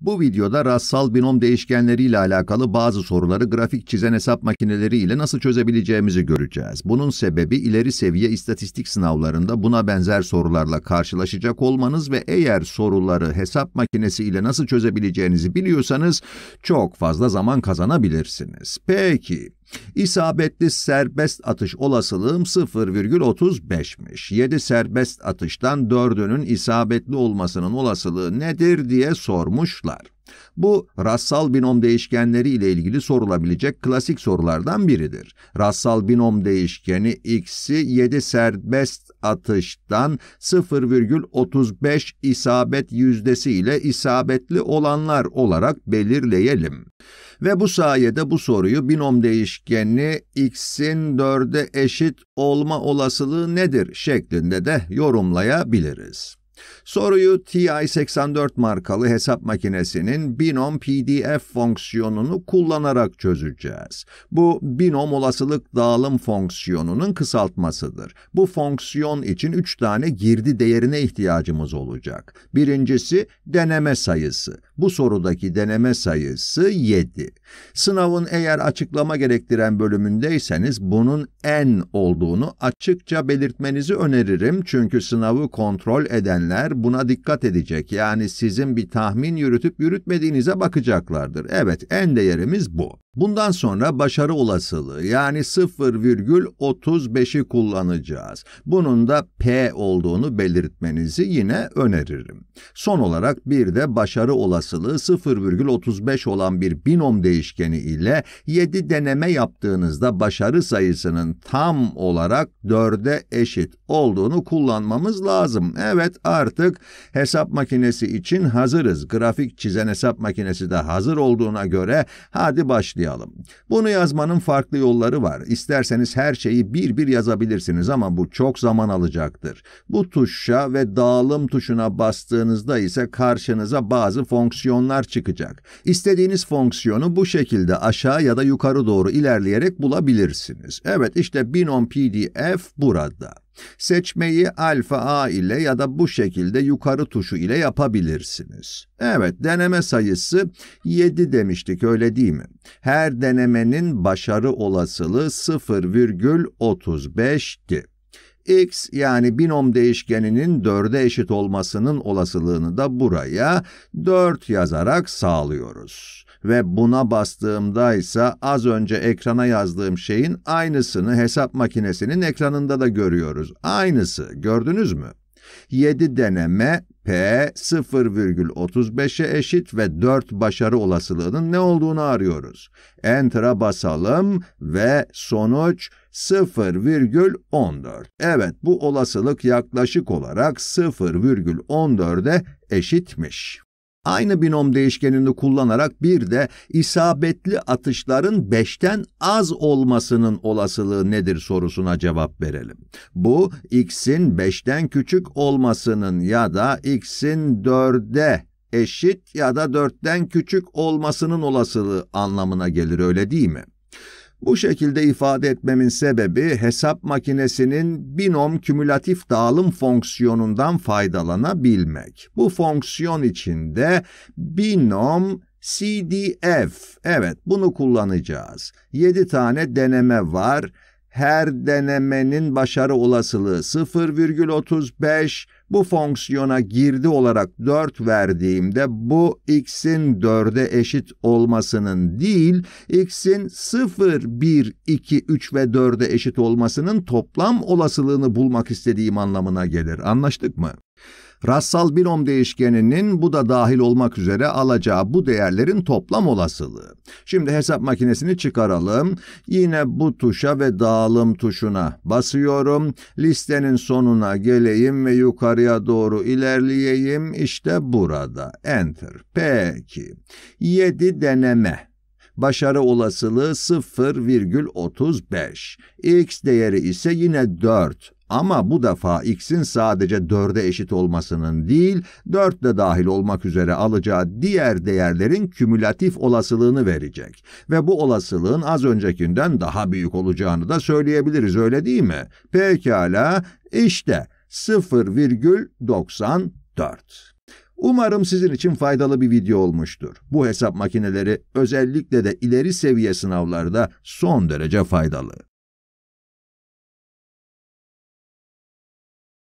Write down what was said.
Bu videoda rastsal binom değişkenleriyle alakalı bazı soruları grafik çizen hesap makineleri ile nasıl çözebileceğimizi göreceğiz. Bunun sebebi ileri seviye istatistik sınavlarında buna benzer sorularla karşılaşacak olmanız ve eğer soruları hesap makinesi ile nasıl çözebileceğinizi biliyorsanız çok fazla zaman kazanabilirsiniz. Peki, isabetli serbest atış olasılığım 0,35'miş. 7 serbest atıştan 4'ünün isabetli olmasının olasılığı nedir diye sormuşlar yanıtlar. Bu rassal binom değişkenleri ile ilgili sorulabilecek klasik sorulardan biridir. Rassal binom değişkeni x'i 7 serbest atıştan 0,35 isabet yüzdesi ile isabetli olanlar olarak belirleyelim. Ve bu sayede bu soruyu binom değişkeni x'in 4'e eşit olma olasılığı nedir şeklinde de yorumlayabiliriz. Soruyu TI-84 markalı hesap makinesinin binom PDF fonksiyonunu kullanarak çözeceğiz. Bu binom olasılık dağılım fonksiyonunun kısaltmasıdır. Bu fonksiyon için 3 tane girdi değerine ihtiyacımız olacak. Birincisi deneme sayısı. Bu sorudaki deneme sayısı 7. Sınavın eğer açıklama gerektiren bölümündeyseniz bunun n olduğunu açıkça belirtmenizi öneririm çünkü sınavı kontrol eden edenler buna dikkat edecek. Yani sizin bir tahmin yürütüp yürütmediğinize bakacaklardır. Evet, en değerimiz bu. Bundan sonra başarı olasılığı yani 0,35'i kullanacağız. Bunun da P olduğunu belirtmenizi yine öneririm. Son olarak bir de başarı olasılığı 0,35 olan bir binom değişkeni ile 7 deneme yaptığınızda başarı sayısının tam olarak 4'e eşit olduğunu kullanmamız lazım. Evet, artık hesap makinesi için hazırız. Grafik çizen hesap makinesi de hazır olduğuna göre hadi başlayalım. Bunu yazmanın farklı yolları var. İsterseniz her şeyi bir bir yazabilirsiniz ama bu çok zaman alacaktır. Bu tuşa ve dağılım tuşuna bastığınızda ise karşınıza bazı fonksiyonlar çıkacak. İstediğiniz fonksiyonu bu şekilde aşağı ya da yukarı doğru ilerleyerek bulabilirsiniz. Evet işte binom pdf burada. Seçmeyi alfa A ile ya da bu şekilde yukarı tuşu ile yapabilirsiniz. Evet, deneme sayısı 7 demiştik öyle değil mi? Her denemenin başarı olasılığı 0,35'ti x yani binom değişkeninin 4'e eşit olmasının olasılığını da buraya 4 yazarak sağlıyoruz ve buna bastığımda ise az önce ekrana yazdığım şeyin aynısını hesap makinesinin ekranında da görüyoruz. Aynısı, gördünüz mü? 7 deneme P 0,35'e eşit ve 4 başarı olasılığının ne olduğunu arıyoruz. Enter'a basalım ve sonuç 0,14. Evet bu olasılık yaklaşık olarak 0,14'e eşitmiş. Aynı binom değişkenini kullanarak bir de isabetli atışların beşten az olmasının olasılığı nedir sorusuna cevap verelim. Bu x'in beşten küçük olmasının ya da x'in dörde eşit ya da dörtten küçük olmasının olasılığı anlamına gelir öyle değil mi? Bu şekilde ifade etmemin sebebi hesap makinesinin binom kümülatif dağılım fonksiyonundan faydalanabilmek. Bu fonksiyon içinde binom CDF, evet bunu kullanacağız. 7 tane deneme var her denemenin başarı olasılığı 0,35 bu fonksiyona girdi olarak 4 verdiğimde bu x'in 4'e eşit olmasının değil x'in 0, 1, 2, 3 ve 4'e eşit olmasının toplam olasılığını bulmak istediğim anlamına gelir. Anlaştık mı? rassal binom değişkeninin bu da dahil olmak üzere alacağı bu değerlerin toplam olasılığı. Şimdi hesap makinesini çıkaralım. Yine bu tuşa ve dağılım tuşuna basıyorum. Listenin sonuna geleyim ve yukarıya doğru ilerleyeyim. İşte burada. Enter. Peki. 7 deneme başarı olasılığı 0,35. X değeri ise yine 4. Ama bu defa x'in sadece dörde eşit olmasının değil, dört de dahil olmak üzere alacağı diğer değerlerin kümülatif olasılığını verecek. Ve bu olasılığın az öncekinden daha büyük olacağını da söyleyebiliriz öyle değil mi? Pekala, işte 0,94. Umarım sizin için faydalı bir video olmuştur. Bu hesap makineleri özellikle de ileri seviye sınavlarda son derece faydalı.